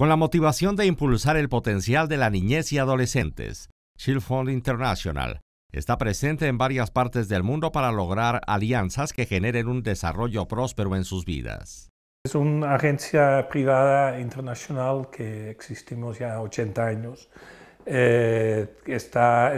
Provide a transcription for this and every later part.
Con la motivación de impulsar el potencial de la niñez y adolescentes, Shield Fund International está presente en varias partes del mundo para lograr alianzas que generen un desarrollo próspero en sus vidas. Es una agencia privada internacional que existimos ya 80 años. Eh, es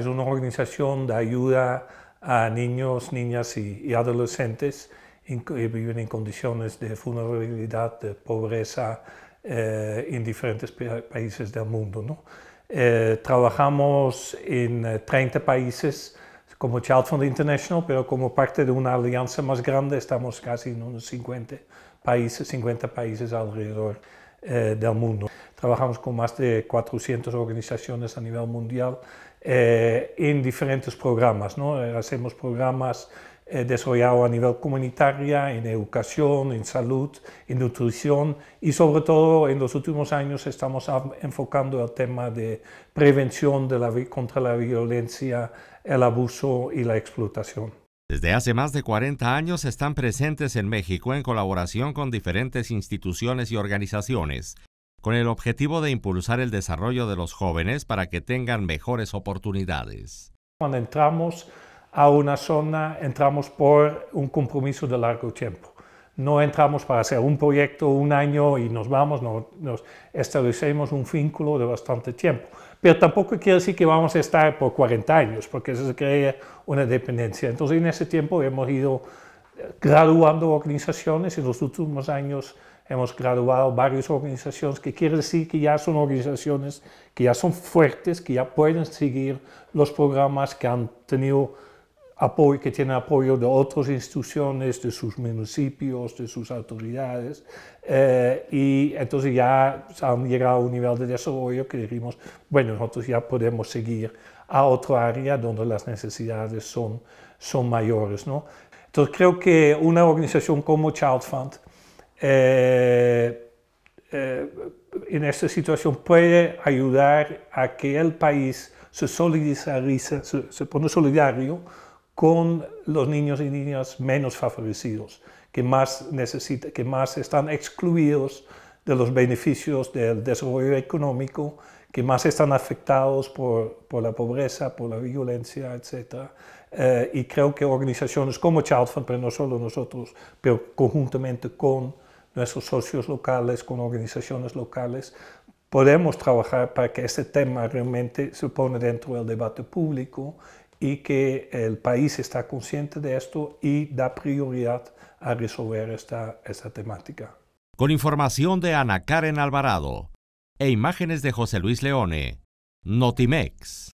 una organización de ayuda a niños, niñas y, y adolescentes que viven en condiciones de vulnerabilidad, de pobreza, eh, en diferentes países del mundo. Eh, trabajamos en 30 eh, países como Child Fund International, pero como parte de una alianza más grande estamos casi en unos 50 países, 50 países alrededor del mundo. Trabajamos con más de 400 organizaciones a nivel mundial en diferentes programas. Hacemos programas eh, desarrollado a nivel comunitaria, en educación, en salud, en nutrición y sobre todo en los últimos años estamos enfocando el tema de prevención de la, contra la violencia, el abuso y la explotación. Desde hace más de 40 años están presentes en México en colaboración con diferentes instituciones y organizaciones, con el objetivo de impulsar el desarrollo de los jóvenes para que tengan mejores oportunidades. Cuando entramos a una zona entramos por un compromiso de largo tiempo. No entramos para hacer un proyecto un año y nos vamos, nos establecemos un vínculo de bastante tiempo. Pero tampoco quiere decir que vamos a estar por 40 años, porque eso se crea una dependencia. Entonces en ese tiempo hemos ido eh, graduando organizaciones, en los últimos años hemos graduado varias organizaciones, que quiere decir que ya son organizaciones que ya son fuertes, que ya pueden seguir los programas que han tenido apoyo, que tiene apoyo de otras instituciones, de sus municipios, de sus autoridades, eh, y entonces ya han llegado a un nivel de desarrollo que dijimos, bueno, nosotros ya podemos seguir a otra área donde las necesidades son, son mayores. ¿no? Entonces creo que una organización como Child Fund eh, eh, en esta situación puede ayudar a que el país se solidarice, se, se pone solidario con los niños y niñas menos favorecidos, que más, necesita, que más están excluidos de los beneficios del desarrollo económico, que más están afectados por, por la pobreza, por la violencia, etc. Eh, y creo que organizaciones como Child Fund, pero no solo nosotros, pero conjuntamente con nuestros socios locales, con organizaciones locales, podemos trabajar para que este tema realmente se pone dentro del debate público y que el país está consciente de esto y da prioridad a resolver esta, esta temática. Con información de Ana Karen Alvarado e imágenes de José Luis Leone, Notimex.